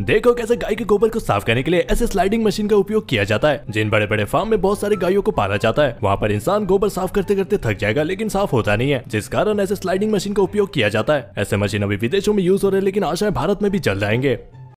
देखो कैसे गाय के गोबर को साफ करने के लिए ऐसे स्लाइडिंग मशीन का उपयोग किया जाता है जिन बड़े बड़े फार्म में बहुत सारे गायों को पाला जाता है वहाँ पर इंसान गोबर साफ करते करते थक जाएगा लेकिन साफ होता नहीं है जिस कारण ऐसे स्लाइडिंग मशीन का उपयोग किया जाता है ऐसे मशीन अभी विदेशों में यूज हो रहे हैं लेकिन आशा है भारत में भी चल जाएंगे